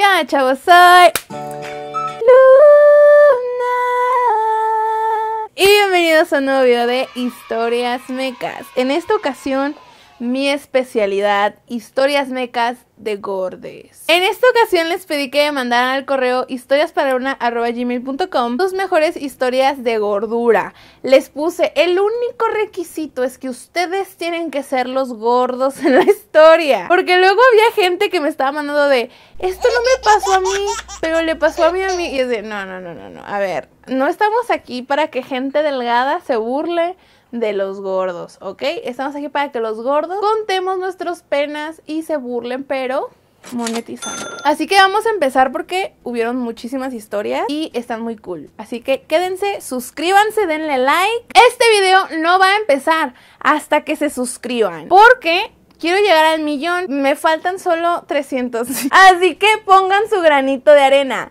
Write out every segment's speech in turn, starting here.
¿Qué chavos? Soy Luna. Y bienvenidos a un nuevo video de Historias Mecas. En esta ocasión mi especialidad, historias mecas de gordes. En esta ocasión les pedí que me mandaran al correo historiasparauna.gmail.com sus mejores historias de gordura. Les puse, el único requisito es que ustedes tienen que ser los gordos en la historia. Porque luego había gente que me estaba mandando de, esto no me pasó a mí, pero le pasó a mí a mí. Y es de, no, no, no, no, no. A ver, no estamos aquí para que gente delgada se burle de los gordos, ¿ok? Estamos aquí para que los gordos contemos nuestras penas y se burlen, pero monetizando. Así que vamos a empezar porque hubieron muchísimas historias y están muy cool. Así que quédense, suscríbanse, denle like. Este video no va a empezar hasta que se suscriban porque Quiero llegar al millón, me faltan solo 300. Así que pongan su granito de arena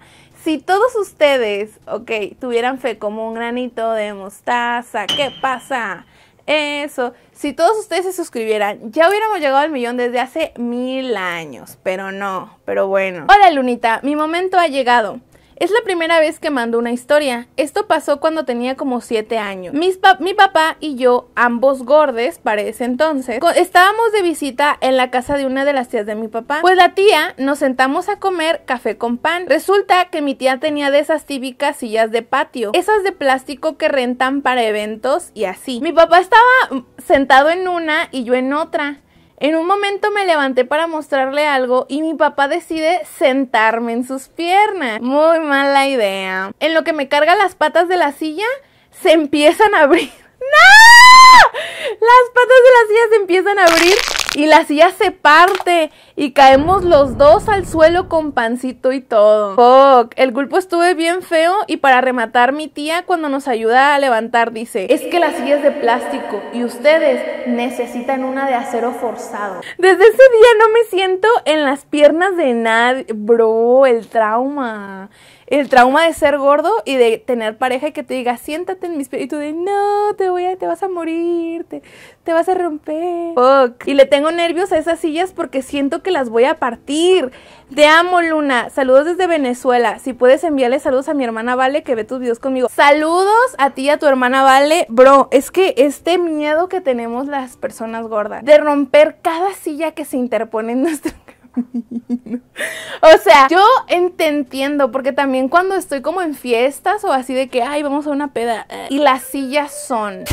si todos ustedes, ok, tuvieran fe como un granito de mostaza, ¿qué pasa? Eso, si todos ustedes se suscribieran, ya hubiéramos llegado al millón desde hace mil años, pero no, pero bueno. Hola Lunita, mi momento ha llegado. Es la primera vez que mando una historia. Esto pasó cuando tenía como 7 años. mi papá y yo, ambos gordes para ese entonces, estábamos de visita en la casa de una de las tías de mi papá. Pues la tía nos sentamos a comer café con pan. Resulta que mi tía tenía de esas típicas sillas de patio, esas de plástico que rentan para eventos y así. Mi papá estaba mm, sentado en una y yo en otra. En un momento me levanté para mostrarle algo y mi papá decide sentarme en sus piernas. Muy mala idea. En lo que me carga las patas de la silla, se empiezan a abrir. ¡No! Las patas de la silla se empiezan a abrir y la silla se parte y caemos los dos al suelo con pancito y todo. Fuck, el culpo estuve bien feo y para rematar mi tía cuando nos ayuda a levantar dice, es que la silla es de plástico y ustedes necesitan una de acero forzado. Desde ese día no me siento en las piernas de nadie, bro, el trauma el trauma de ser gordo y de tener pareja que te diga, siéntate en mi espíritu de, no, te voy a, te vas a morir, te, te vas a romper. Fuck. Y le tengo nervios a esas sillas porque siento que las voy a partir. Te amo, Luna. Saludos desde Venezuela. Si puedes enviarle saludos a mi hermana Vale que ve tus videos conmigo. Saludos a ti y a tu hermana Vale. Bro, es que este miedo que tenemos las personas gordas de romper cada silla que se interpone en nuestro o sea, yo entiendo, porque también cuando estoy como en fiestas o así de que, ay, vamos a una peda, y las sillas son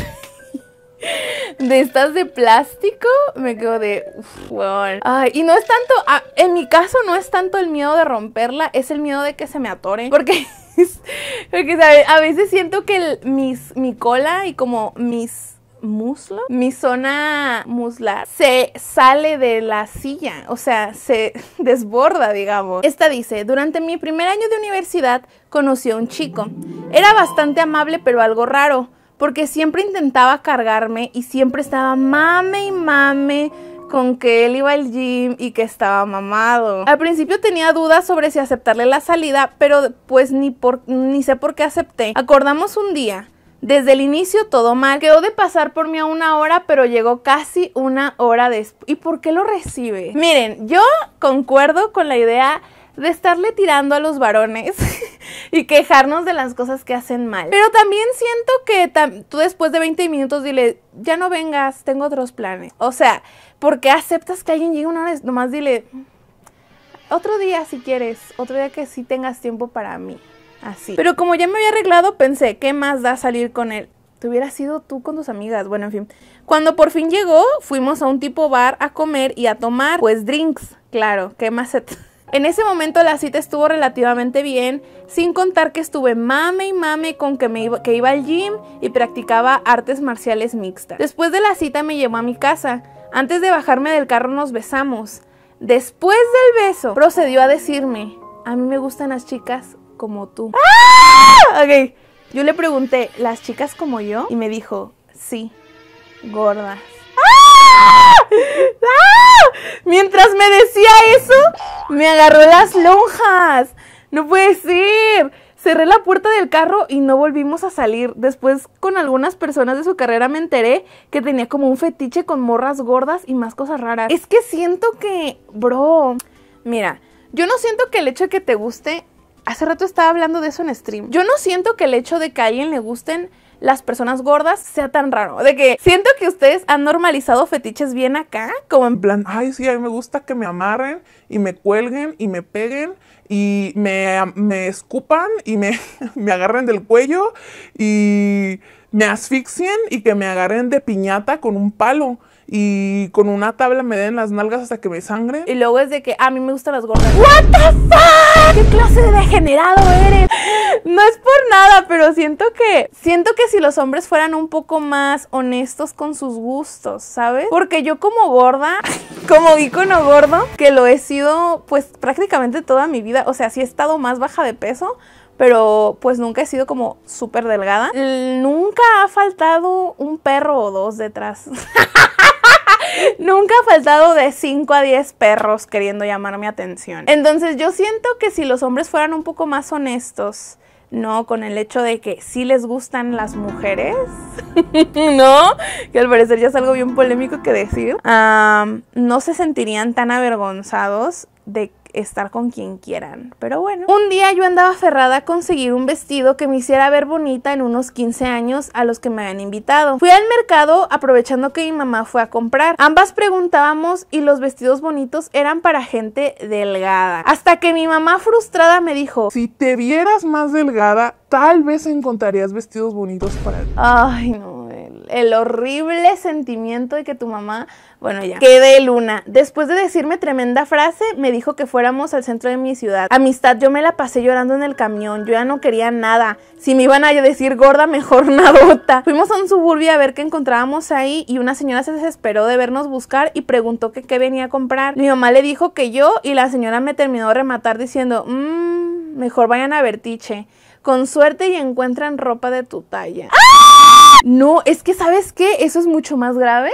de estas de plástico, me quedo de, uff, Ay, y no es tanto, en mi caso no es tanto el miedo de romperla, es el miedo de que se me atoren. porque, porque a veces siento que mi cola y como mis muslo, mi zona muslar se sale de la silla, o sea, se desborda, digamos. Esta dice, durante mi primer año de universidad conocí a un chico. Era bastante amable pero algo raro, porque siempre intentaba cargarme y siempre estaba mame y mame con que él iba al gym y que estaba mamado. Al principio tenía dudas sobre si aceptarle la salida, pero pues ni, por, ni sé por qué acepté. Acordamos un día desde el inicio todo mal. Quedó de pasar por mí a una hora, pero llegó casi una hora después. ¿Y por qué lo recibe? Miren, yo concuerdo con la idea de estarle tirando a los varones y quejarnos de las cosas que hacen mal. Pero también siento que tú después de 20 minutos dile, ya no vengas, tengo otros planes. O sea, ¿por qué aceptas que alguien llegue una hora? Nomás dile, otro día si quieres, otro día que sí tengas tiempo para mí. Pero como ya me había arreglado, pensé, ¿qué más da salir con él? Te hubieras sido tú con tus amigas. Bueno, en fin. Cuando por fin llegó, fuimos a un tipo bar a comer y a tomar, pues, drinks. Claro, ¿qué más se en ese momento la cita estuvo relativamente bien, sin contar que estuve mame y mame con que, que iba al gym y practicaba artes marciales mixtas. Después de la cita me llevó a mi casa. Antes de bajarme del carro nos besamos. Después del beso, procedió a decirme, a mí me gustan las chicas como tú. ¡Ah! Ok. Yo le pregunté, ¿las chicas como yo? Y me dijo, sí, gordas. ¡Ah! ¡Ah! Mientras me decía eso, me agarró las lonjas. No puede ser. Cerré la puerta del carro y no volvimos a salir. Después, con algunas personas de su carrera me enteré que tenía como un fetiche con morras gordas y más cosas raras. Es que siento que, bro, mira, yo no siento que el hecho de que te guste Hace rato estaba hablando de eso en stream. Yo no siento que el hecho de que a alguien le gusten las personas gordas sea tan raro. De que siento que ustedes han normalizado fetiches bien acá, como en plan, ay, sí, a mí me gusta que me amarren y me cuelguen y me peguen y me, escupan y me, me agarren del cuello y me asfixien y que me agarren de piñata con un palo y con una tabla me den las nalgas hasta que me sangre. Y luego es de que ah, a mí me gustan las gordas. What the fuck? ¿Qué clase de degenerado eres? No es por nada, pero siento que siento que si los hombres fueran un poco más honestos con sus gustos, ¿sabes? Porque yo como gorda, como icono gordo, que lo he sido pues prácticamente toda mi vida, o sea, sí he estado más baja de peso, pero pues nunca he sido como súper delgada. Nunca ha faltado un perro o dos detrás. Nunca ha faltado de 5 a 10 perros queriendo llamar mi atención. Entonces yo siento que si los hombres fueran un poco más honestos, ¿no? Con el hecho de que sí les gustan las mujeres, ¿no? Que al parecer ya es algo bien polémico que decir. no se sentirían tan avergonzados de que estar con quien quieran. Pero bueno, un día yo andaba aferrada a conseguir un vestido que me hiciera ver bonita en unos 15 años a los que me habían invitado. Fui al mercado aprovechando que mi mamá fue a comprar. Ambas preguntábamos y los vestidos bonitos eran para gente delgada. Hasta que mi mamá frustrada me dijo, si te vieras más delgada, tal vez encontrarías vestidos bonitos para ti. Ay, no el horrible sentimiento de que tu mamá, bueno, ya. quede luna. Después de decirme tremenda frase, me dijo que fuéramos al centro de mi ciudad. Amistad, yo me la pasé llorando en el camión, yo ya no quería nada. Si me iban a decir gorda, mejor nadota. Fuimos a un suburbio a ver qué encontrábamos ahí y una señora se desesperó de vernos buscar y preguntó que qué venía a comprar. Mi mamá le dijo que yo y la señora me terminó de rematar diciendo, mmm, mejor vayan a Vertiche con suerte y encuentran ropa de tu talla. No, es que ¿sabes qué? Eso es mucho más grave.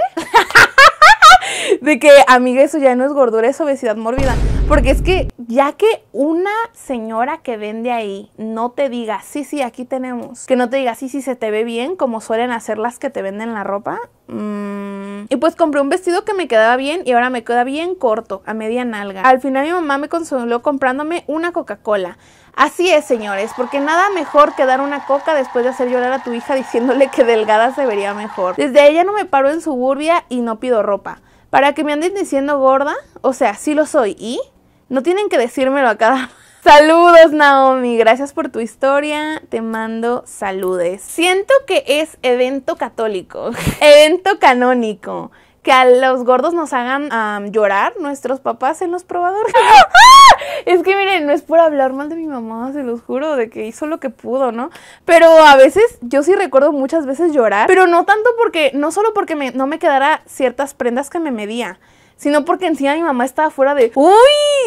de que, amiga, eso ya no es gordura, es obesidad mórbida. Porque es que ya que una señora que vende ahí no te diga, sí, sí, aquí tenemos, que no te diga, sí, sí, se te ve bien, como suelen hacer las que te venden la ropa. Mm. Y pues compré un vestido que me quedaba bien y ahora me queda bien corto, a media nalga. Al final mi mamá me consoló comprándome una Coca-Cola. Así es, señores, porque nada mejor que dar una coca después de hacer llorar a tu hija diciéndole que delgada se vería mejor. Desde ella no me paro en suburbia y no pido ropa. Para que me anden diciendo gorda, o sea, sí lo soy, ¿y? No tienen que decírmelo a cada Saludos Naomi, gracias por tu historia, te mando saludes. Siento que es evento católico, evento canónico que a los gordos nos hagan llorar nuestros papás en los probadores. ¡Ah! es que miren, no es por hablar mal de mi mamá, se los juro, de que hizo lo que pudo, ¿no? Pero a veces, yo sí recuerdo muchas veces llorar, pero no tanto porque, no solo porque me, no me quedara ciertas prendas que me medía, sino porque encima mi mamá estaba fuera de, uy,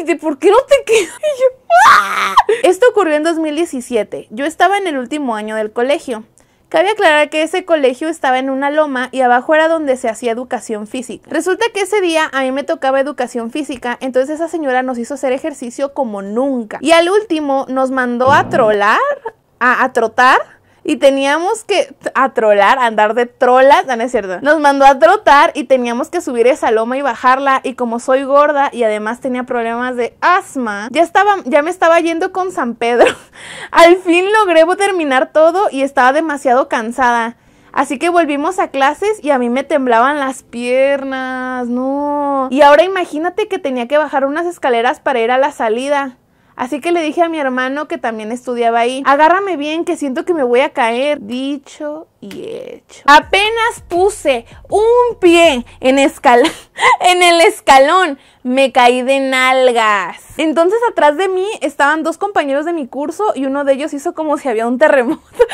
¿de por qué no te quedas? ¡Ah! Esto ocurrió en 2017, yo estaba en el último año del colegio. Cabe aclarar que ese colegio estaba en una loma y abajo era donde se hacía educación física. Resulta que ese día a mí me tocaba educación física, entonces esa señora nos hizo hacer ejercicio como nunca. Y al último nos mandó a trolar, a, a trotar y teníamos que a andar de trolas, no, es cierto. Nos mandó a trotar y teníamos que subir esa loma y bajarla y como soy gorda y además tenía problemas de asma, ya ya me estaba yendo con San Pedro. Al fin logré terminar todo y estaba demasiado cansada. Así que volvimos a clases y a mí me temblaban las piernas, no. Y ahora imagínate que tenía que bajar unas escaleras para ir a la salida. Así que le dije a mi hermano que también estudiaba ahí, agárrame bien que siento que me voy a caer. Dicho y hecho. Apenas puse un pie en, en el escalón, me caí de nalgas. Entonces atrás de mí estaban dos compañeros de mi curso y uno de ellos hizo como si había un terremoto.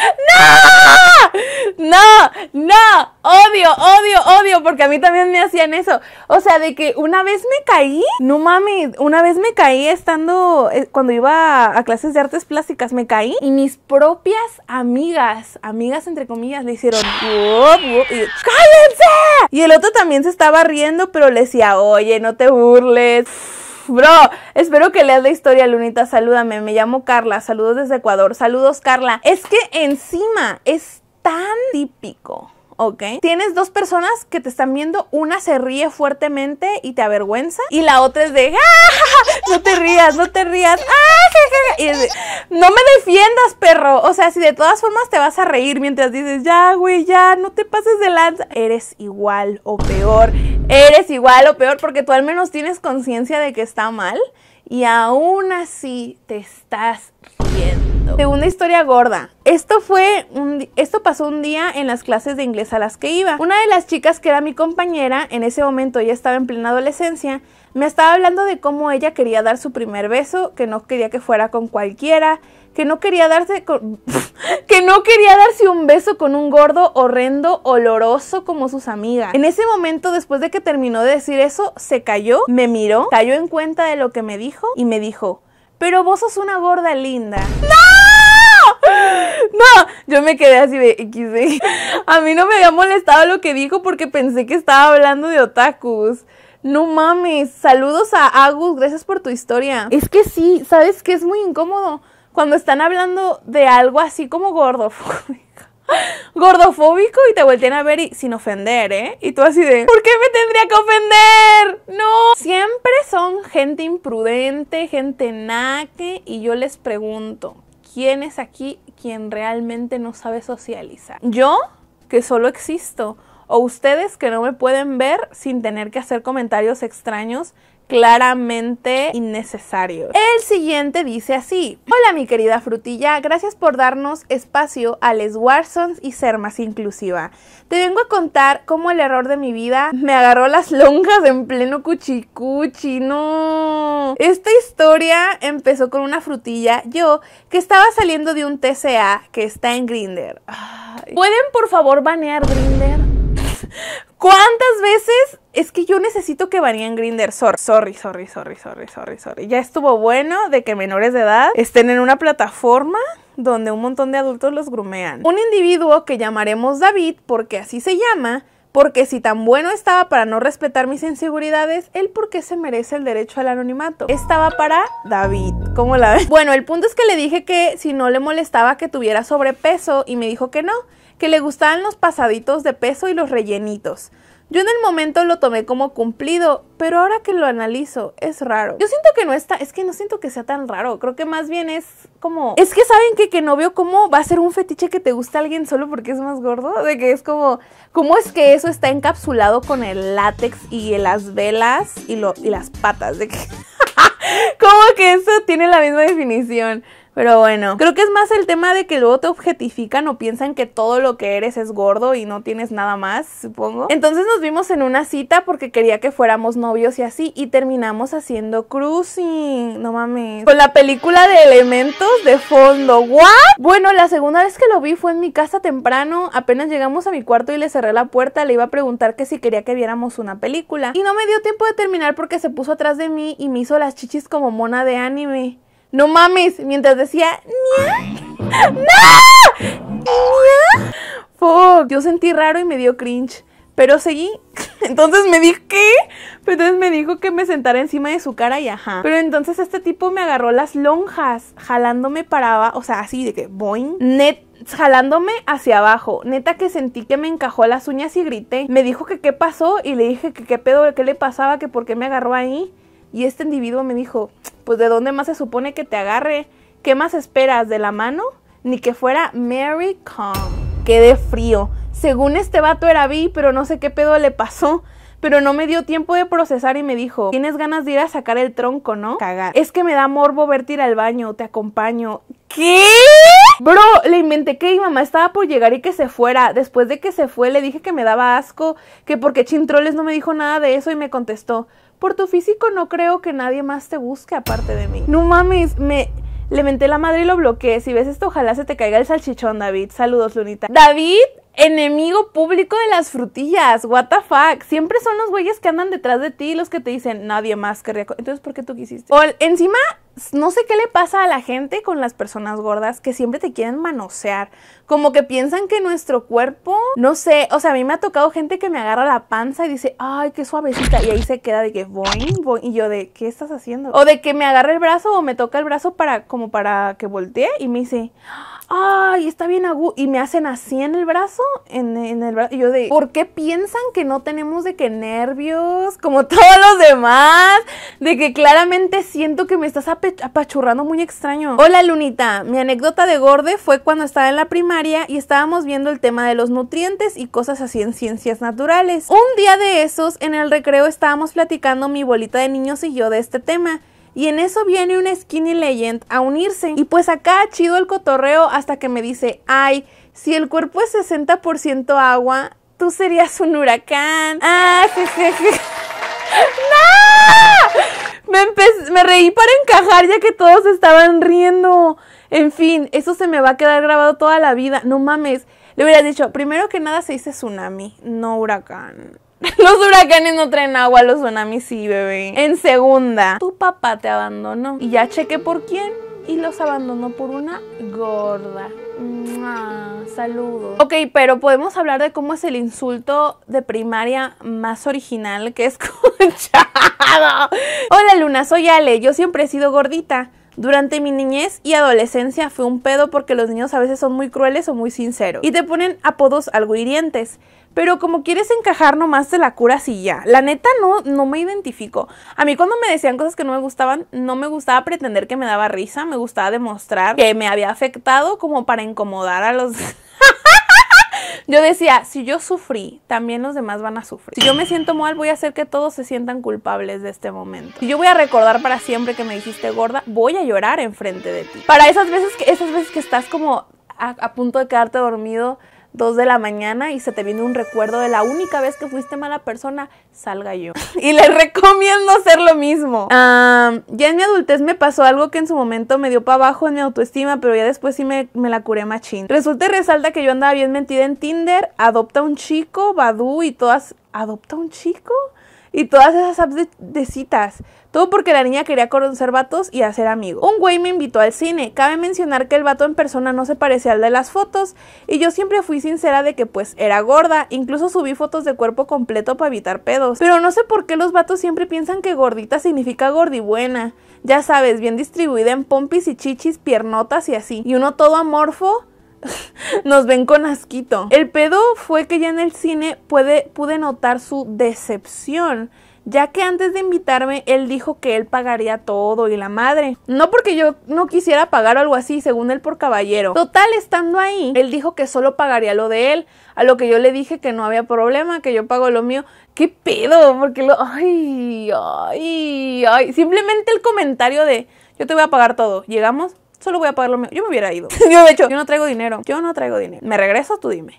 ¡No! ¡No! ¡No! Odio, odio, odio, porque a mí también me hacían eso. O sea, de que una vez me caí, no mami, una vez me caí estando, eh, cuando iba a clases de artes plásticas, me caí y mis propias amigas, amigas entre comillas, le hicieron y ¡cállense! Y el otro también se estaba riendo, pero le decía, oye, no te burles. Bro, espero que leas la historia, Lunita. Salúdame, me llamo Carla. Saludos desde Ecuador. Saludos, Carla. Es que encima es tan típico ¿ok? Tienes dos personas que te están viendo, una se ríe fuertemente y te avergüenza, y la otra es de, ¡Ah! no te rías, no te rías, ¡Ah! y es no me defiendas, perro. O sea, si de todas formas te vas a reír mientras dices, ya, güey, ya, no te pases de lanza, eres igual o peor, eres igual o peor porque tú al menos tienes conciencia de que está mal y aún así te estás riendo. De una historia gorda. Esto fue esto pasó un día en las clases de inglés a las que iba. Una de las chicas que era mi compañera, en ese momento ella estaba en plena adolescencia, me estaba hablando de cómo ella quería dar su primer beso, que no quería que fuera con cualquiera, que no quería darse con, que no quería darse un beso con un gordo horrendo, oloroso como sus amigas. En ese momento, después de que terminó de decir eso, se cayó, me miró, cayó en cuenta de lo que me dijo y me dijo, "Pero vos sos una gorda linda." ¡No! No, yo me quedé así de XD. ¿eh? A mí no me había molestado lo que dijo porque pensé que estaba hablando de otakus. No mames, saludos a Agus, gracias por tu historia. Es que sí, sabes que es muy incómodo cuando están hablando de algo así como gordofóbico. Gordofóbico y te voltean a ver y sin ofender, ¿eh? Y tú así de, ¿por qué me tendría que ofender? No. Siempre son gente imprudente, gente naque y yo les pregunto, ¿quién es aquí quien realmente no sabe socializar? Yo, que solo existo o ustedes que no me pueden ver sin tener que hacer comentarios extraños claramente innecesarios. El siguiente dice así: Hola, mi querida frutilla, gracias por darnos espacio a Les Warsons y ser más inclusiva. Te vengo a contar cómo el error de mi vida me agarró las longas en pleno cuchicuchi. No. Esta historia empezó con una frutilla, yo, que estaba saliendo de un TCA que está en Grinder. ¿Pueden por favor banear Grinder? ¿Cuántas veces? Es que yo necesito que varíen Grinder. Sorry, sorry, sorry, sorry, sorry, sorry, sorry. Ya estuvo bueno de que menores de edad estén en una plataforma donde un montón de adultos los grumean. Un individuo que llamaremos David, porque así se llama, porque si tan bueno estaba para no respetar mis inseguridades, él por qué se merece el derecho al anonimato. Estaba para David, ¿cómo la ves? Bueno, el punto es que le dije que si no le molestaba que tuviera sobrepeso y me dijo que no que le gustaban los pasaditos de peso y los rellenitos. Yo en el momento lo tomé como cumplido, pero ahora que lo analizo, es raro. Yo siento que no está, es que no siento que sea tan raro, creo que más bien es como... Es que saben que, que no veo cómo va a ser un fetiche que te gusta a alguien solo porque es más gordo, de que es como... ¿Cómo es que eso está encapsulado con el látex y las velas y, lo, y las patas? De ¿Cómo que eso tiene la misma definición? Pero bueno, creo que es más el tema de que luego te objetifican o piensan que todo lo que eres es gordo y no tienes nada más, supongo. Entonces nos vimos en una cita porque quería que fuéramos novios y así y terminamos haciendo cruising. No mames. Con la película de elementos de fondo. ¿What? Bueno, la segunda vez que lo vi fue en mi casa temprano. Apenas llegamos a mi cuarto y le cerré la puerta. Le iba a preguntar que si quería que viéramos una película. Y no me dio tiempo de terminar porque se puso atrás de mí y me hizo las chichis como mona de anime. No mames, mientras decía, ¡Nia! ¡No! ¡Nia! Fuck, yo sentí raro y me dio cringe. Pero seguí. Entonces me dijo, ¿qué? entonces me dijo que me sentara encima de su cara y ajá. Pero entonces este tipo me agarró las lonjas, jalándome para abajo, o sea, así de que, boing. Net, jalándome hacia abajo. Neta que sentí que me encajó las uñas y grité. Me dijo que qué pasó y le dije que qué pedo, qué le pasaba, que por qué me agarró ahí. Y este individuo me dijo, pues de dónde más se supone que te agarre, qué más esperas de la mano, ni que fuera Mary Kong. Quedé frío. Según este vato era vi, pero no sé qué pedo le pasó. Pero no me dio tiempo de procesar y me dijo, tienes ganas de ir a sacar el tronco, ¿no? Cagar. Es que me da morbo verte ir al baño, te acompaño. ¿Qué? Bro, le inventé que mi mamá estaba por llegar y que se fuera. Después de que se fue, le dije que me daba asco, que porque Chintroles no me dijo nada de eso y me contestó, por tu físico no creo que nadie más te busque aparte de mí. No mames, me... Le menté la madre y lo bloqueé. Si ves esto, ojalá se te caiga el salchichón, David. Saludos, Lunita. David enemigo público de las frutillas, what the fuck. Siempre son los güeyes que andan detrás de ti los que te dicen, nadie más querría. Entonces, ¿por qué tú quisiste? encima, no sé qué le pasa a la gente con las personas gordas que siempre te quieren manosear. Como que piensan que nuestro cuerpo, no sé, o sea, a mí me ha tocado gente que me agarra la panza y dice, ay, qué suavecita. Y ahí se queda de que, voy, voy. Y yo de, ¿qué estás haciendo? O de que me agarra el brazo o me toca el brazo para, como para que voltee y me dice, ay, está bien agudo, y me hacen así en el brazo, en, el brazo, y yo de, ¿por qué piensan que no tenemos de qué nervios, como todos los demás? De que claramente siento que me estás apachurrando muy extraño. Hola Lunita, mi anécdota de Gorde fue cuando estaba en la primaria y estábamos viendo el tema de los nutrientes y cosas así en ciencias naturales. Un día de esos, en el recreo estábamos platicando mi bolita de niños y yo de este tema. Y en eso viene una skinny legend a unirse. Y pues acá chido el cotorreo hasta que me dice, ay, si el cuerpo es 60% agua, tú serías un huracán. Ah, jejeje. ¡No! Me, me reí para encajar ya que todos estaban riendo. En fin, eso se me va a quedar grabado toda la vida. No mames. Le hubiera dicho, primero que nada se dice tsunami, no huracán. Los huracanes no traen agua, los tsunamis sí, bebé. En segunda, tu papá te abandonó. Y ya chequé por quién y los abandonó por una gorda. Saludos. Ok, pero podemos hablar de cómo es el insulto de primaria más original que he escuchado. Hola Luna, soy Ale. Yo siempre he sido gordita. Durante mi niñez y adolescencia fue un pedo porque los niños a veces son muy crueles o muy sinceros y te ponen apodos algo hirientes. Pero como quieres encajar, nomás de la cura y ya. La neta no, no me identifico. A mí cuando me decían cosas que no me gustaban, no me gustaba pretender que me daba risa, me gustaba demostrar que me había afectado como para incomodar a los... yo decía, si yo sufrí, también los demás van a sufrir. Si yo me siento mal, voy a hacer que todos se sientan culpables de este momento. Si yo voy a recordar para siempre que me dijiste gorda, voy a llorar enfrente de ti. Para esas veces que, esas veces que estás como a punto de quedarte dormido 2 de la mañana y se te viene un recuerdo de la única vez que fuiste mala persona, salga yo. y les recomiendo hacer lo mismo. ya en mi adultez me pasó algo que en su momento me dio para abajo en mi autoestima, pero ya después sí me, la curé machín. Resulta y resalta que yo andaba bien mentida en Tinder, adopta un chico, Badu y todas... ¿Adopta un chico? y todas esas apps de, citas. Todo porque la niña quería conocer vatos y hacer amigos. Un güey me invitó al cine. Cabe mencionar que el vato en persona no se parecía al de las fotos y yo siempre fui sincera de que pues era gorda. Incluso subí fotos de cuerpo completo para evitar pedos. Pero no sé por qué los vatos siempre piensan que gordita significa gordibuena. Ya sabes, bien distribuida en pompis y chichis, piernotas y así. Y uno todo amorfo nos ven con asquito. El pedo fue que ya en el cine pude notar su decepción ya que antes de invitarme él dijo que él pagaría todo y la madre. No porque yo no quisiera pagar algo así, según él por caballero. Total, estando ahí, él dijo que solo pagaría lo de él, a lo que yo le dije que no había problema, que yo pago lo mío. ¿Qué pedo? Porque lo... Ay, ay, ay. Simplemente el comentario de yo te voy a pagar todo. Llegamos, solo voy a pagar lo mío. Yo me hubiera ido. Yo de he hecho, yo no traigo dinero, yo no traigo dinero. ¿Me regreso? Tú dime.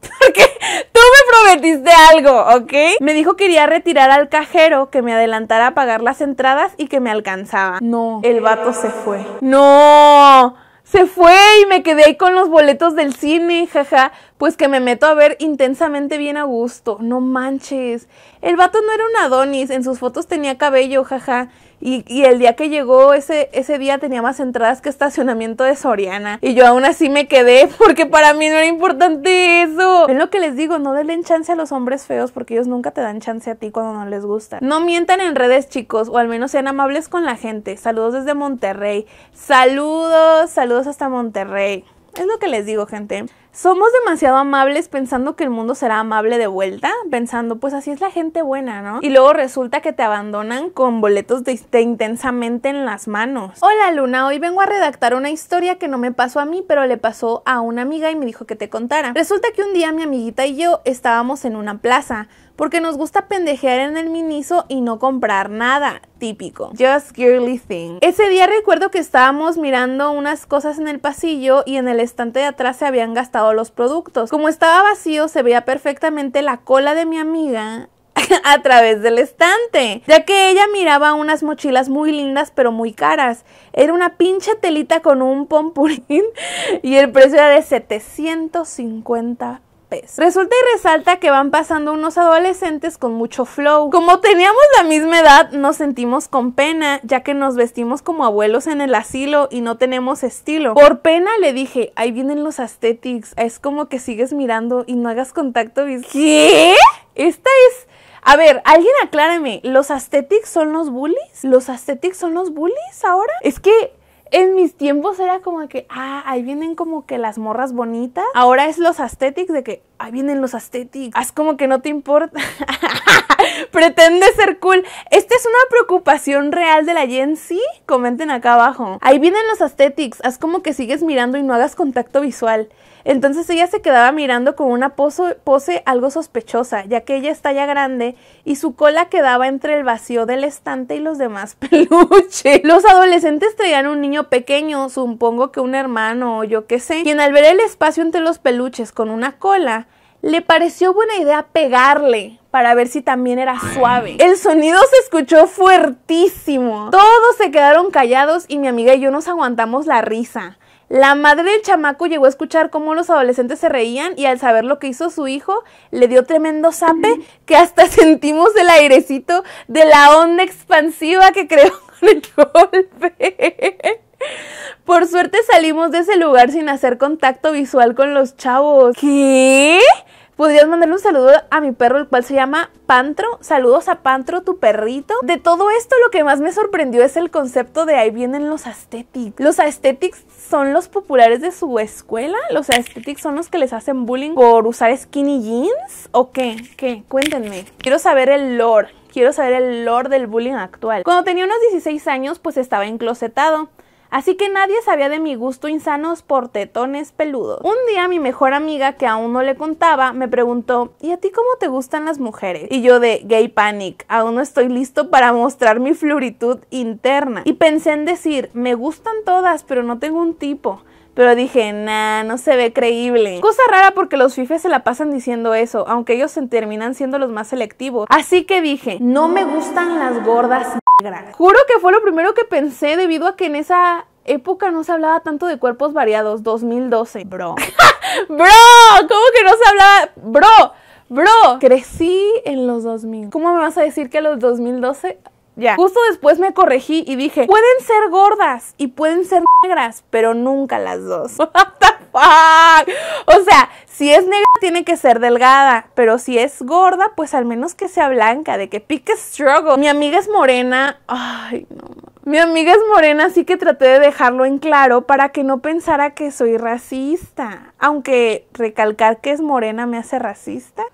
Porque tú me prometiste algo, ¿ok? Me dijo que iría a retirar al cajero, que me adelantara a pagar las entradas y que me alcanzaba. No. El vato se fue. No. Se fue y me quedé ahí con los boletos del cine, jaja pues que me meto a ver intensamente bien a gusto. No manches. El vato no era un Adonis, en sus fotos tenía cabello, jaja. Y, el día que llegó, ese, ese día tenía más entradas que estacionamiento de Soriana. Y yo aún así me quedé porque para mí no era importante eso. Es lo que les digo, no den chance a los hombres feos porque ellos nunca te dan chance a ti cuando no les gusta. No mientan en redes, chicos, o al menos sean amables con la gente. Saludos desde Monterrey. Saludos, saludos hasta Monterrey. Es lo que les digo, gente somos demasiado amables pensando que el mundo será amable de vuelta, pensando pues así es la gente buena, ¿no? Y luego resulta que te abandonan con boletos de, intensamente en las manos. Hola Luna, hoy vengo a redactar una historia que no me pasó a mí, pero le pasó a una amiga y me dijo que te contara. Resulta que un día mi amiguita y yo estábamos en una plaza porque nos gusta pendejear en el miniso y no comprar nada típico. Just girly thing. Ese día recuerdo que estábamos mirando unas cosas en el pasillo y en el estante de atrás se habían gastado los productos. Como estaba vacío, se veía perfectamente la cola de mi amiga a través del estante, ya que ella miraba unas mochilas muy lindas pero muy caras. Era una pinche telita con un pompurín y el precio era de 750 Resulta y resalta que van pasando unos adolescentes con mucho flow. Como teníamos la misma edad, nos sentimos con pena, ya que nos vestimos como abuelos en el asilo y no tenemos estilo. Por pena le dije, ahí vienen los aesthetics, es como que sigues mirando y no hagas contacto ¿Qué? Esta es... A ver, alguien aclárame, ¿los aesthetics son los bullies? ¿Los aesthetics son los bullies ahora? Es que en mis tiempos era como que, ah, ahí vienen como que las morras bonitas. Ahora es los aesthetics de que, ahí vienen los aesthetics. Haz como que no te importa. Pretende ser cool. Esta es una preocupación real de la Gen Z. Comenten acá abajo. Ahí vienen los aesthetics. Haz como que sigues mirando y no hagas contacto visual. Entonces ella se quedaba mirando con una pose, algo sospechosa, ya que ella está ya grande y su cola quedaba entre el vacío del estante y los demás peluches. Los adolescentes traían un niño pequeño, supongo que un hermano o yo qué sé, quien al ver el espacio entre los peluches con una cola, le pareció buena idea pegarle para ver si también era suave. El sonido se escuchó fuertísimo. Todos se quedaron callados y mi amiga y yo nos aguantamos la risa. La madre del chamaco llegó a escuchar cómo los adolescentes se reían y al saber lo que hizo su hijo, le dio tremendo zape que hasta sentimos el airecito de la onda expansiva que creó con el golpe. Por suerte salimos de ese lugar sin hacer contacto visual con los chavos. ¿Qué? podrías mandarle un saludo a mi perro, el cual se llama Pantro. Saludos a Pantro, tu perrito. De todo esto, lo que más me sorprendió es el concepto de ahí vienen los aesthetics. Los aesthetics son los populares de su escuela. Los aesthetics son los que les hacen bullying por usar skinny jeans. ¿O qué? ¿Qué? Cuéntenme. Quiero saber el lore. Quiero saber el lore del bullying actual. Cuando tenía unos 16 años, pues estaba enclosetado. Así que nadie sabía de mi gusto insanos por tetones peludos. Un día mi mejor amiga, que aún no le contaba, me preguntó, ¿y a ti cómo te gustan las mujeres? Y yo de gay panic, aún no estoy listo para mostrar mi floritud interna. Y pensé en decir, me gustan todas, pero no tengo un tipo. Pero dije, nah, no se ve creíble. Cosa rara porque los fifes se la pasan diciendo eso, aunque ellos se terminan siendo los más selectivos. Así que dije, no me gustan las gordas Juro que fue lo primero que pensé debido a que en esa época no se hablaba tanto de cuerpos variados, 2012. Bro. bro, ¿cómo que no se hablaba? Bro, bro, crecí en los 2000. ¿Cómo me vas a decir que los 2012 ya. Justo después me corregí y dije, pueden ser gordas y pueden ser negras, pero nunca las dos. O sea, si es negra tiene que ser delgada, pero si es gorda, pues al menos que sea blanca, de que pique struggle. Mi amiga es morena. Ay, no. Mi amiga es morena, así que traté de dejarlo en claro para que no pensara que soy racista. Aunque recalcar que es morena me hace racista.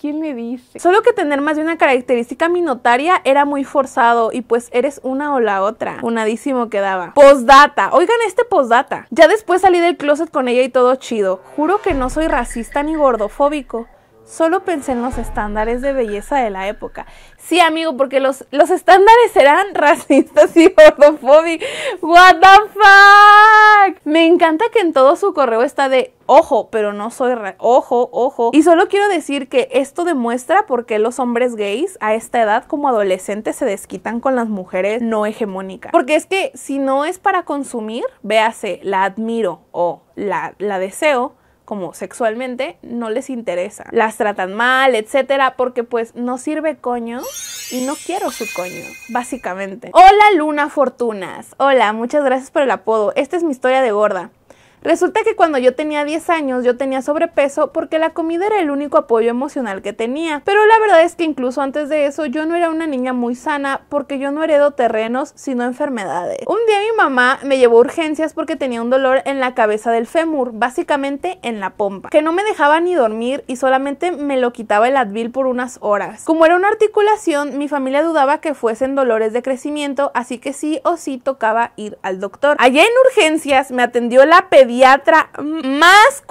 ¿Quién me dice? Solo que tener más de una característica minotaria era muy forzado y pues eres una o la otra. Unadísimo quedaba. Postdata. Oigan este postdata. Ya después salí del closet con ella y todo chido. Juro que no soy racista ni gordofóbico solo pensé en los estándares de belleza de la época. Sí, amigo, porque los, estándares eran racistas y homofóbicos. What the fuck? Me encanta que en todo su correo está de ojo, pero no soy ojo, ojo. Y solo quiero decir que esto demuestra por qué los hombres gays a esta edad como adolescentes se desquitan con las mujeres no hegemónicas. Porque es que si no es para consumir, véase, la admiro o la, la deseo, como sexualmente, no les interesa. Las tratan mal, etcétera, porque pues no sirve coño y no quiero su coño, básicamente. Hola Luna Fortunas. Hola, muchas gracias por el apodo. Esta es mi historia de gorda. Resulta que cuando yo tenía 10 años yo tenía sobrepeso porque la comida era el único apoyo emocional que tenía. Pero la verdad es que incluso antes de eso yo no era una niña muy sana porque yo no heredo terrenos sino enfermedades. Un día mi mamá me llevó a urgencias porque tenía un dolor en la cabeza del fémur, básicamente en la pompa, que no me dejaba ni dormir y solamente me lo quitaba el Advil por unas horas. Como era una articulación, mi familia dudaba que fuesen dolores de crecimiento, así que sí o sí tocaba ir al doctor. Allá en urgencias me atendió la pediatra pediatra más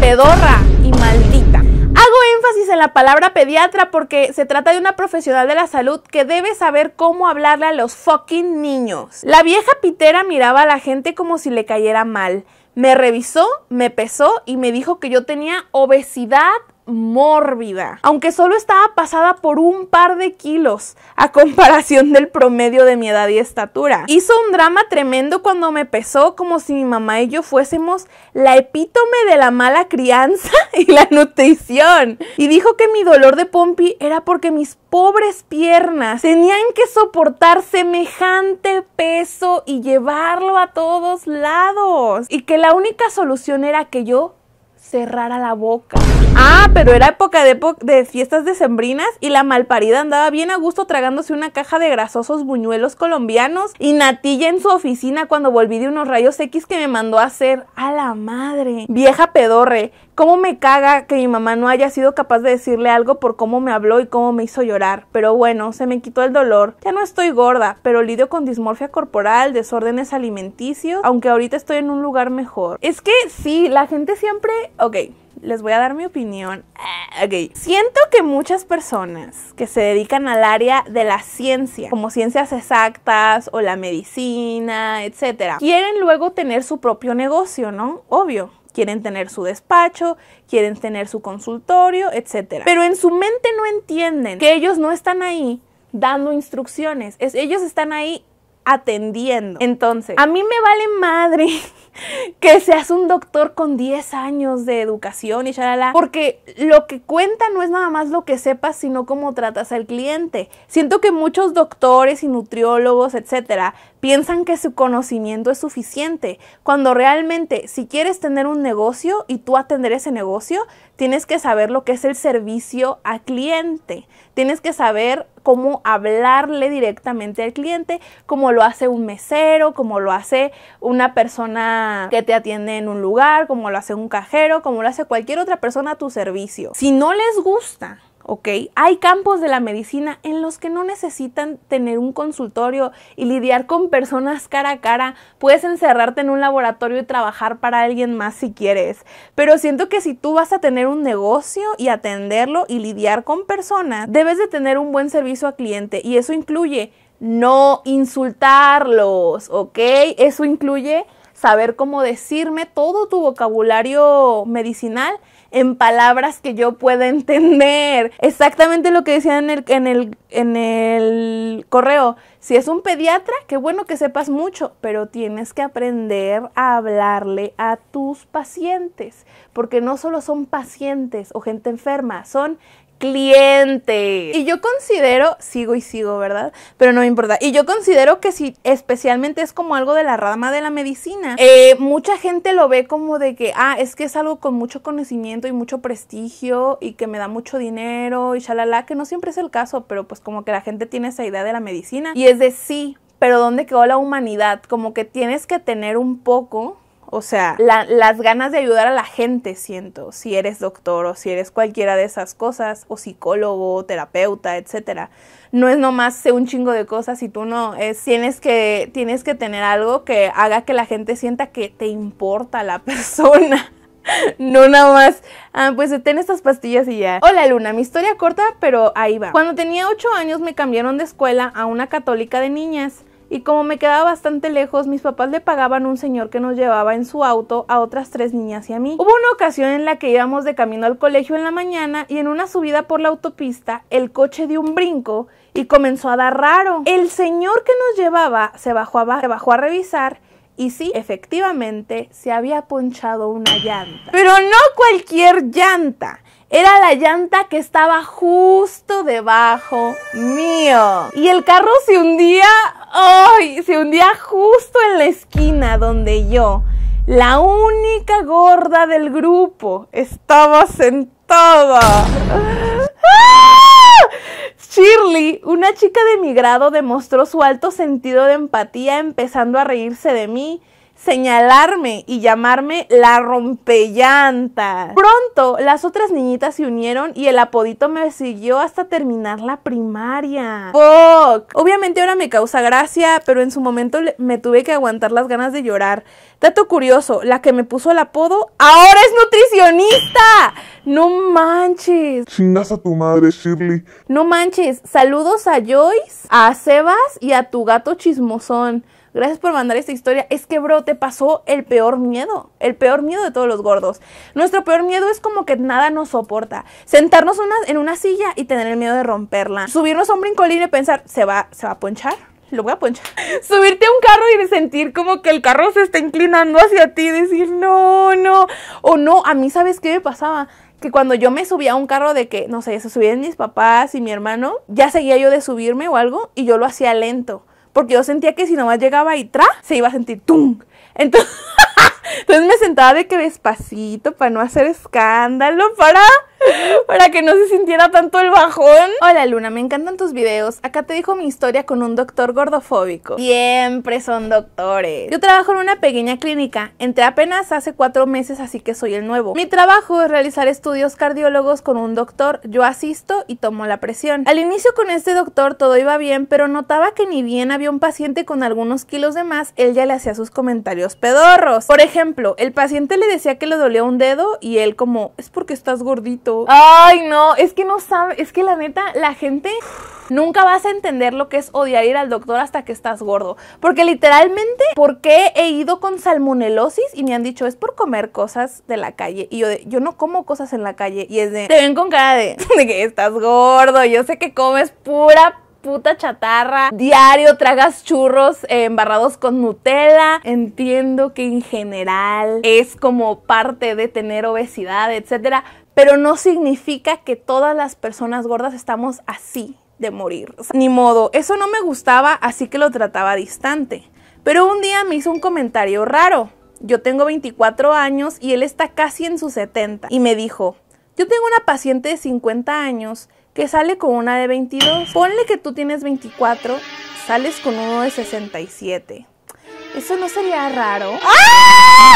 pedorra y maldita. Hago énfasis en la palabra pediatra porque se trata de una profesional de la salud que debe saber cómo hablarle a los fucking niños. La vieja pitera miraba a la gente como si le cayera mal. Me revisó, me pesó y me dijo que yo tenía obesidad mórbida, aunque solo estaba pasada por un par de kilos a comparación del promedio de mi edad y estatura. Hizo un drama tremendo cuando me pesó como si mi mamá y yo fuésemos la epítome de la mala crianza y la nutrición. Y dijo que mi dolor de Pompi era porque mis pobres piernas tenían que soportar semejante peso y llevarlo a todos lados. Y que la única solución era que yo cerrara la boca. Ah, pero era época de, de fiestas decembrinas y la malparida andaba bien a gusto tragándose una caja de grasosos buñuelos colombianos y natilla en su oficina cuando volví de unos rayos X que me mandó a hacer. A la madre. Vieja pedorre. ¿Cómo me caga que mi mamá no haya sido capaz de decirle algo por cómo me habló y cómo me hizo llorar? Pero bueno, se me quitó el dolor. Ya no estoy gorda, pero lidio con dismorfia corporal, desórdenes alimenticios, aunque ahorita estoy en un lugar mejor. Es que sí, la gente siempre... Ok les voy a dar mi opinión. Ah, okay. Siento que muchas personas que se dedican al área de la ciencia, como ciencias exactas o la medicina, etcétera, quieren luego tener su propio negocio, ¿no? Obvio. Quieren tener su despacho, quieren tener su consultorio, etcétera. Pero en su mente no entienden que ellos no están ahí dando instrucciones. ellos están ahí atendiendo. Entonces, a mí me vale madre que seas un doctor con 10 años de educación y shalala, porque lo que cuenta no es nada más lo que sepas, sino cómo tratas al cliente. Siento que muchos doctores y nutriólogos, etcétera, piensan que su conocimiento es suficiente, cuando realmente si quieres tener un negocio y tú atender ese negocio, tienes que saber lo que es el servicio a cliente, tienes que saber cómo hablarle directamente al cliente, como lo hace un mesero, como lo hace una persona que te atiende en un lugar, como lo hace un cajero, como lo hace cualquier otra persona a tu servicio. Si no les gusta, ¿ok? Hay campos de la medicina en los que no necesitan tener un consultorio y lidiar con personas cara a cara. Puedes encerrarte en un laboratorio y trabajar para alguien más si quieres. Pero siento que si tú vas a tener un negocio y atenderlo y lidiar con personas, debes de tener un buen servicio al cliente y eso incluye no insultarlos, ¿ok? Eso incluye saber cómo decirme todo tu vocabulario medicinal en palabras que yo pueda entender. Exactamente lo que decían en el, en el, en el correo. Si es un pediatra, qué bueno que sepas mucho, pero tienes que aprender a hablarle a tus pacientes, porque no solo son pacientes o gente enferma, son cliente. Y yo considero, sigo y sigo, ¿verdad? Pero no me importa. Y yo considero que si especialmente es como algo de la rama de la medicina, eh, mucha gente lo ve como de que, ah, es que es algo con mucho conocimiento y mucho prestigio y que me da mucho dinero y shalala, que no siempre es el caso, pero pues como que la gente tiene esa idea de la medicina. Y es de sí, pero ¿dónde quedó la humanidad? Como que tienes que tener un poco o sea, las ganas de ayudar a la gente, siento, si eres doctor o si eres cualquiera de esas cosas, o psicólogo, terapeuta, etcétera. No es nomás sé un chingo de cosas y tú no, es, tienes, que, tienes que tener algo que haga que la gente sienta que te importa la persona. No nada más. Ah, pues ten estas pastillas y ya. Hola Luna, mi historia corta, pero ahí va. Cuando tenía 8 años me cambiaron de escuela a una católica de niñas. Y como me quedaba bastante lejos, mis papás le pagaban un señor que nos llevaba en su auto a otras tres niñas y a mí. Hubo una ocasión en la que íbamos de camino al colegio en la mañana y en una subida por la autopista el coche dio un brinco y comenzó a dar raro. El señor que nos llevaba se bajó a, bajó a revisar y sí, efectivamente, se había ponchado una llanta. Pero no cualquier llanta era la llanta que estaba justo debajo mío. Y el carro se hundía, ¡ay! se hundía justo en la esquina donde yo, la única gorda del grupo, estaba sentada. ¡Ah! Shirley, una chica de mi grado, demostró su alto sentido de empatía empezando a reírse de mí señalarme y llamarme la rompellanta. Pronto las otras niñitas se unieron y el apodito me siguió hasta terminar la primaria. Obviamente ahora me causa gracia, pero en su momento me tuve que aguantar las ganas de llorar. Dato curioso, la que me puso el apodo ahora es nutricionista. No manches. Chingas a tu madre, Shirley. No manches. Saludos a Joyce, a Sebas y a tu gato chismosón. Gracias por mandar esta historia. Es que, bro, te pasó el peor miedo. El peor miedo de todos los gordos. Nuestro peor miedo es como que nada nos soporta. Sentarnos en una silla y tener el miedo de romperla. Subirnos a un brincolín y pensar, ¿se va, se va a ponchar? Lo voy a ponchar. Subirte a un carro y sentir como que el carro se está inclinando hacia ti. Decir, no, no. O no, a mí, ¿sabes qué me pasaba? que cuando yo me subía a un carro de que, no sé, se subían mis papás y mi hermano, ya seguía yo de subirme o algo y yo lo hacía lento porque yo sentía que si nomás llegaba y tra, se iba a sentir tum. Entonces, Entonces me sentaba de que despacito para no hacer escándalo, para para que no se sintiera tanto el bajón. Hola Luna, me encantan tus videos. Acá te dijo mi historia con un doctor gordofóbico. Siempre son doctores. Yo trabajo en una pequeña clínica. Entré apenas hace cuatro meses, así que soy el nuevo. Mi trabajo es realizar estudios cardiólogos con un doctor. Yo asisto y tomo la presión. Al inicio con este doctor todo iba bien, pero notaba que ni bien había un paciente con algunos kilos de más, él ya le hacía sus comentarios pedorros. Por ejemplo, el paciente le decía que le dolía un dedo y él como, es porque estás gordito. Ay, no, es que no sabe, es que la neta, la gente nunca vas a entender lo que es odiar ir al doctor hasta que estás gordo. Porque literalmente, ¿por qué he ido con salmonelosis? Y me han dicho, es por comer cosas de la calle. Y yo yo no como cosas en la calle. Y es de, te ven con cara de, que estás gordo, yo sé que comes pura puta chatarra. Diario tragas churros eh, embarrados con Nutella. Entiendo que en general es como parte de tener obesidad, etcétera pero no significa que todas las personas gordas estamos así de morir. ni modo, eso no me gustaba, así que lo trataba distante. Pero un día me hizo un comentario raro. Yo tengo 24 años y él está casi en sus 70. Y me dijo, yo tengo una paciente de 50 años que sale con una de 22. Ponle que tú tienes 24, sales con uno de 67. Eso no sería raro. ¡Ah!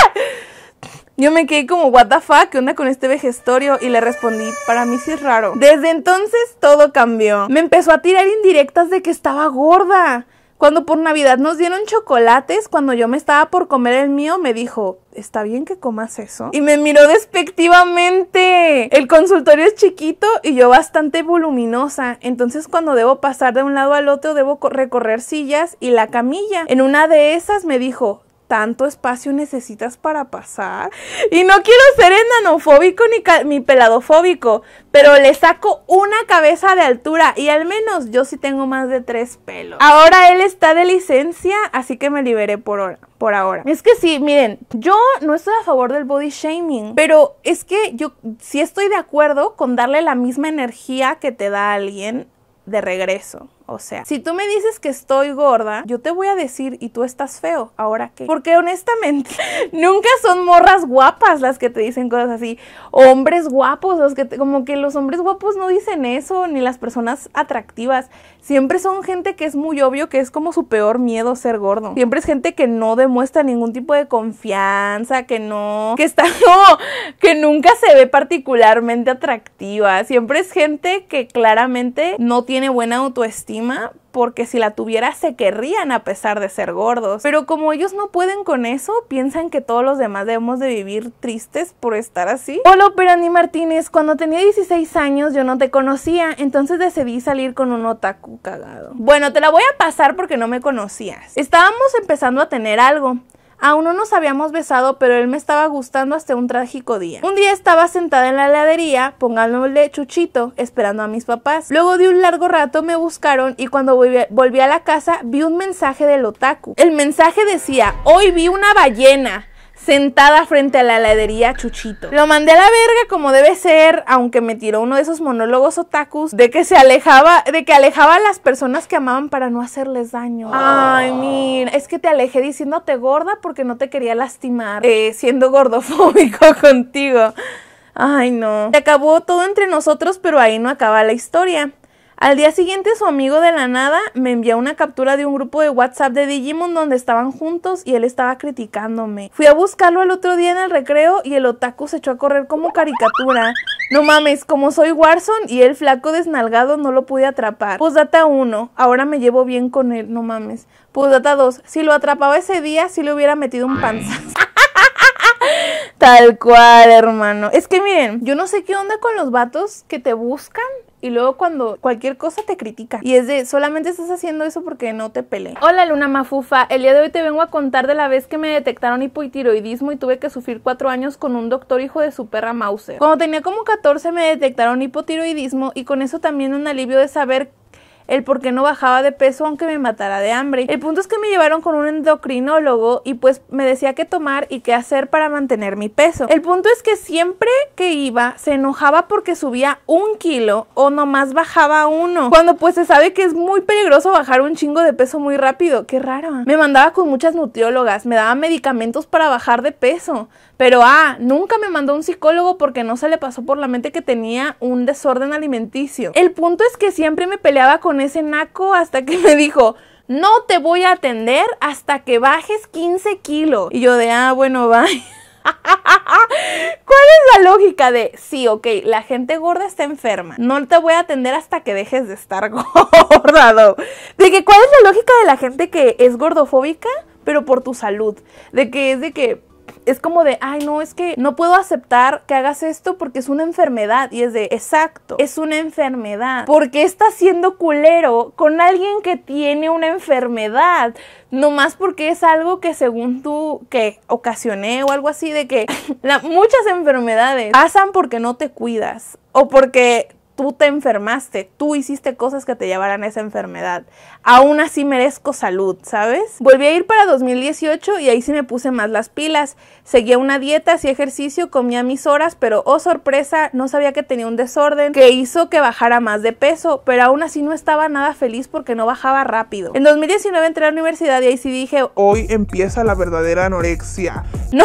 Yo me quedé como, what ¿qué onda con este vejestorio? Y le respondí, para mí sí es raro. Desde entonces todo cambió. Me empezó a tirar indirectas de que estaba gorda. Cuando por Navidad nos dieron chocolates, cuando yo me estaba por comer el mío, me dijo, ¿está bien que comas eso? Y me miró despectivamente. El consultorio es chiquito y yo bastante voluminosa, entonces cuando debo pasar de un lado al otro debo recorrer sillas y la camilla. En una de esas me dijo, tanto espacio necesitas para pasar? Y no quiero ser enanofóbico ni, peladofóbico, pero le saco una cabeza de altura y al menos yo sí tengo más de tres pelos. Ahora él está de licencia, así que me liberé por por ahora. Es que sí, miren, yo no estoy a favor del body shaming, pero es que yo sí estoy de acuerdo con darle la misma energía que te da alguien de regreso. O sea, si tú me dices que estoy gorda, yo te voy a decir y tú estás feo. ¿Ahora qué? Porque honestamente, nunca son morras guapas las que te dicen cosas así. Hombres guapos, los que como que los hombres guapos no dicen eso, ni las personas atractivas. Siempre son gente que es muy obvio que es como su peor miedo ser gordo. Siempre es gente que no demuestra ningún tipo de confianza, que no, que está que nunca se ve particularmente atractiva. Siempre es gente que claramente no tiene buena autoestima porque si la tuviera se querrían a pesar de ser gordos. Pero como ellos no pueden con eso, piensan que todos los demás debemos de vivir tristes por estar así. Hola, Perani Martínez, cuando tenía 16 años yo no te conocía, entonces decidí salir con un otaku cagado. Bueno, te la voy a pasar porque no me conocías. Estábamos empezando a tener algo. Aún no nos habíamos besado, pero él me estaba gustando hasta un trágico día. Un día estaba sentada en la heladería, pongándole chuchito, esperando a mis papás. Luego de un largo rato me buscaron y cuando volví a la casa vi un mensaje del otaku. El mensaje decía, hoy vi una ballena sentada frente a la heladería Chuchito. Lo mandé a la verga como debe ser, aunque me tiró uno de esos monólogos otakus de que se alejaba, de que alejaba a las personas que amaban para no hacerles daño. Ay, ah. mira, es que te alejé diciéndote gorda porque no te quería lastimar, eh, siendo gordofóbico contigo. Ay, no. Se acabó todo entre nosotros, pero ahí no acaba la historia. Al día siguiente su amigo de la nada me envió una captura de un grupo de WhatsApp de Digimon donde estaban juntos y él estaba criticándome. Fui a buscarlo el otro día en el recreo y el otaku se echó a correr como caricatura. No mames, como soy Warzone y el flaco desnalgado no lo pude atrapar. Pusdata 1, ahora me llevo bien con él, no mames. Pusdata 2, si lo atrapaba ese día sí le hubiera metido un panzazo. Tal cual, hermano. Es que miren, yo no sé qué onda con los vatos que te buscan y luego cuando cualquier cosa te critica. Y es de, solamente estás haciendo eso porque no te peleé. Hola Luna Mafufa, el día de hoy te vengo a contar de la vez que me detectaron hipotiroidismo y tuve que sufrir cuatro años con un doctor hijo de su perra Mauser. Cuando tenía como 14 me detectaron hipotiroidismo y con eso también un alivio de saber el por qué no bajaba de peso aunque me matara de hambre. El punto es que me llevaron con un endocrinólogo y pues me decía qué tomar y qué hacer para mantener mi peso. El punto es que siempre que iba se enojaba porque subía un kilo o nomás bajaba uno. Cuando pues se sabe que es muy peligroso bajar un chingo de peso muy rápido. Qué raro. ¿eh? Me mandaba con muchas nutriólogas, me daba medicamentos para bajar de peso. Pero ah, nunca me mandó un psicólogo porque no se le pasó por la mente que tenía un desorden alimenticio. El punto es que siempre me peleaba con ese naco hasta que me dijo, no te voy a atender hasta que bajes 15 kilos. Y yo de, ah, bueno, va ¿Cuál es la lógica de, sí, ok, la gente gorda está enferma, no te voy a atender hasta que dejes de estar gordado De que, ¿cuál es la lógica de la gente que es gordofóbica, pero por tu salud? De que es de que, es como de, ay, no, es que no puedo aceptar que hagas esto porque es una enfermedad. Y es de, exacto, es una enfermedad. porque estás siendo culero con alguien que tiene una enfermedad? no más porque es algo que según tú, que ocasioné o algo así, de que muchas enfermedades pasan porque no te cuidas o porque tú te enfermaste, tú hiciste cosas que te llevaran a esa enfermedad. Aún así merezco salud, ¿sabes? Volví a ir para 2018 y ahí sí me puse más las pilas. Seguía una dieta, hacía ejercicio, comía mis horas, pero oh sorpresa, no sabía que tenía un desorden que hizo que bajara más de peso, pero aún así no estaba nada feliz porque no bajaba rápido. En 2019 entré a la universidad y ahí sí dije, hoy empieza la verdadera anorexia. No,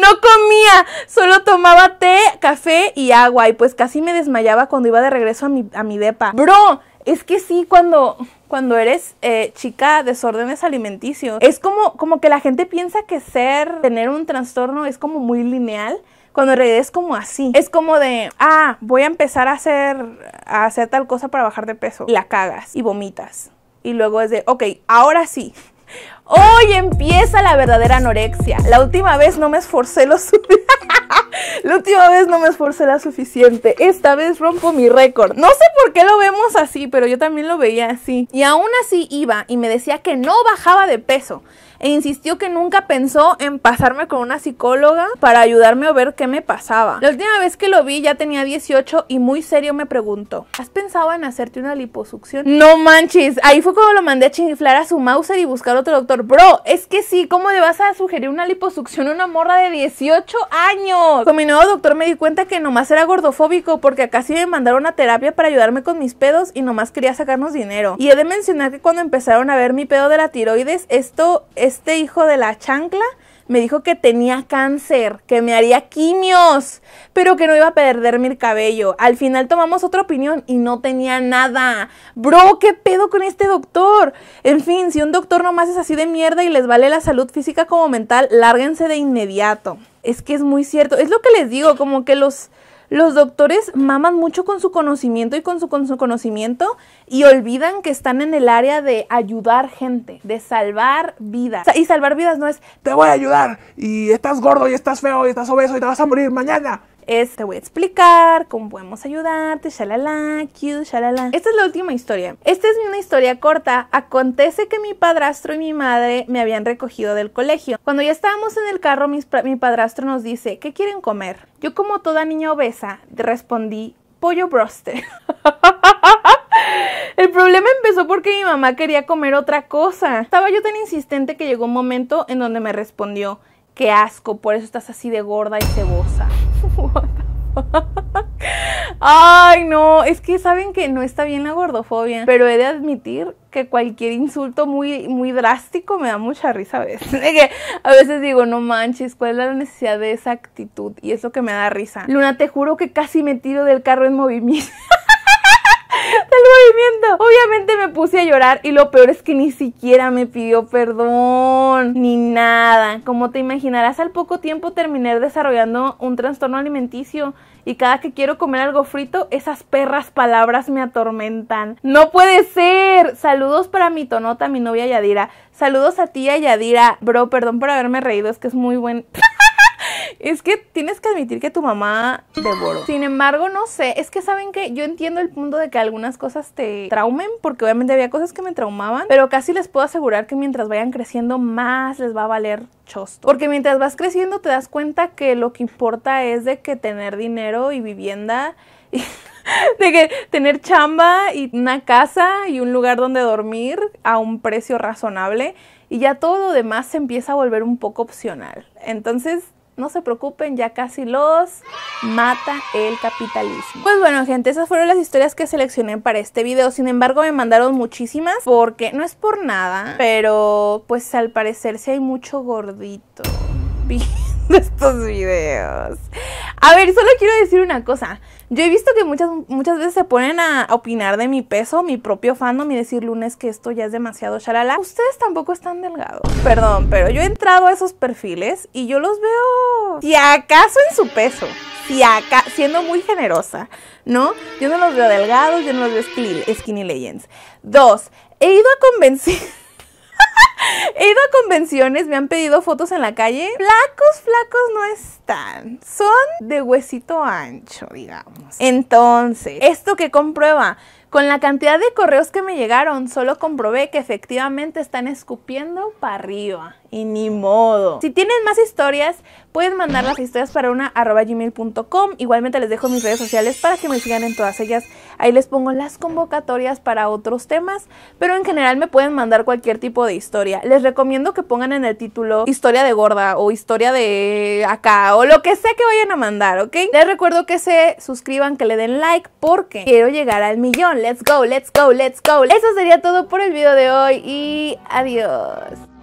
no comía, solo tomaba té, café y agua y pues casi me desmayaba cuando iba de regreso a mi, a mi depa. Bro, es que sí, cuando, cuando eres eh, chica, desórdenes alimenticios, es como, como que la gente piensa que ser, tener un trastorno es como muy lineal. Cuando en realidad es como así. Es como de, ah, voy a empezar a hacer, a hacer tal cosa para bajar de peso. La cagas y vomitas. Y luego es de, ok, ahora sí, Hoy empieza la verdadera anorexia. La última vez no me esforcé lo suficiente. la última vez no me esforcé la suficiente. Esta vez rompo mi récord. No sé por qué lo vemos así, pero yo también lo veía así. Y aún así iba y me decía que no bajaba de peso e insistió que nunca pensó en pasarme con una psicóloga para ayudarme a ver qué me pasaba. La última vez que lo vi ya tenía 18 y muy serio me preguntó, ¿has pensado en hacerte una liposucción? No manches, ahí fue cuando lo mandé a chiflar a su Mauser y buscar otro doctor. Bro, es que sí, ¿cómo le vas a sugerir una liposucción a una morra de 18 años? Con mi nuevo doctor me di cuenta que nomás era gordofóbico porque acá sí me mandaron a terapia para ayudarme con mis pedos y nomás quería sacarnos dinero. Y he de mencionar que cuando empezaron a ver mi pedo de la tiroides, esto es este hijo de la chancla me dijo que tenía cáncer, que me haría quimios, pero que no iba a perder mi cabello. Al final tomamos otra opinión y no tenía nada. Bro, ¿qué pedo con este doctor? En fin, si un doctor nomás es así de mierda y les vale la salud física como mental, lárguense de inmediato. Es que es muy cierto. Es lo que les digo, como que los los doctores maman mucho con su conocimiento y con su, conocimiento y olvidan que están en el área de ayudar gente, de salvar vidas. y salvar vidas no es, te voy a ayudar y estás gordo y estás feo y estás obeso y te vas a morir mañana es te voy a explicar cómo podemos ayudarte, shalala, cute, shalala. Esta es la última historia. Esta es una historia corta. Acontece que mi padrastro y mi madre me habían recogido del colegio. Cuando ya estábamos en el carro, mi padrastro nos dice, ¿qué quieren comer? Yo como toda niña obesa, respondí, pollo broster. El problema empezó porque mi mamá quería comer otra cosa. Estaba yo tan insistente que llegó un momento en donde me respondió, qué asco, por eso estás así de gorda y cebosa. Ay, no, es que saben que no está bien la gordofobia, pero he de admitir que cualquier insulto muy, muy drástico me da mucha risa a veces. a veces digo, no manches, ¿cuál es la necesidad de esa actitud? Y eso que me da risa. Luna, te juro que casi me tiro del carro en movimiento. del movimiento. Obviamente me puse a llorar y lo peor es que ni siquiera me pidió perdón ni nada. Como te imaginarás, al poco tiempo terminé desarrollando un trastorno alimenticio y cada que quiero comer algo frito, esas perras palabras me atormentan. No puede ser. Saludos para mi tonota, mi novia Yadira. Saludos a ti, Yadira. Bro, perdón por haberme reído, es que es muy buen... es que tienes que admitir que tu mamá devoró. Sin embargo, no sé, es que saben que yo entiendo el punto de que algunas cosas te traumen, porque obviamente había cosas que me traumaban, pero casi les puedo asegurar que mientras vayan creciendo más les va a valer chosto. Porque mientras vas creciendo te das cuenta que lo que importa es de que tener dinero y vivienda de que tener chamba y una casa y un lugar donde dormir a un precio razonable y ya todo lo demás se empieza a volver un poco opcional. Entonces, no se preocupen, ya casi los mata el capitalismo. Pues bueno, gente, esas fueron las historias que seleccioné para este video. Sin embargo, me mandaron muchísimas porque no es por nada, pero pues al parecer sí hay mucho gordito viendo estos videos. A ver, solo quiero decir una cosa. Yo he visto que muchas, muchas veces se ponen a opinar de mi peso, mi propio fandom y decir lunes que esto ya es demasiado shalala. Ustedes tampoco están delgados. Perdón, pero yo he entrado a esos perfiles y yo los veo, si acaso en su peso, si acá, siendo muy generosa, ¿no? Yo no los veo delgados, yo no los veo skinny, skinny legends. Dos, he ido a convencer... He ido a convenciones, me han pedido fotos en la calle. Flacos, flacos no están. Son de huesito ancho, digamos. Entonces, ¿esto que comprueba? Con la cantidad de correos que me llegaron, solo comprobé que efectivamente están escupiendo para arriba y ni modo. Si tienen más historias, pueden mandar las historias para una arroba gmail.com. Igualmente les dejo mis redes sociales para que me sigan en todas ellas. Ahí les pongo las convocatorias para otros temas, pero en general me pueden mandar cualquier tipo de historia. Les recomiendo que pongan en el título historia de gorda o historia de acá o lo que sea que vayan a mandar, ¿ok? Les recuerdo que se suscriban, que le den like porque quiero llegar al millón. Let's go, let's go, let's go. Eso sería todo por el video de hoy y adiós.